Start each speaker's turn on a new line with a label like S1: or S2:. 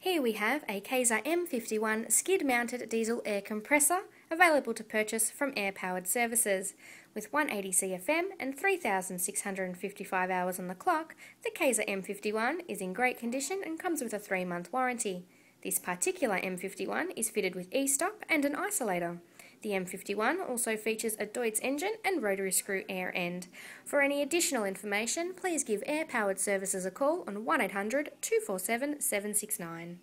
S1: Here we have a Kaiser M51 skid-mounted diesel air compressor available to purchase from Air Powered Services. With 180 CFM and 3,655 hours on the clock, the Kaiser M51 is in great condition and comes with a 3-month warranty. This particular M51 is fitted with e-stop and an isolator. The M51 also features a Deutz engine and rotary screw air end. For any additional information, please give Air Powered Services a call on 1800 247 769.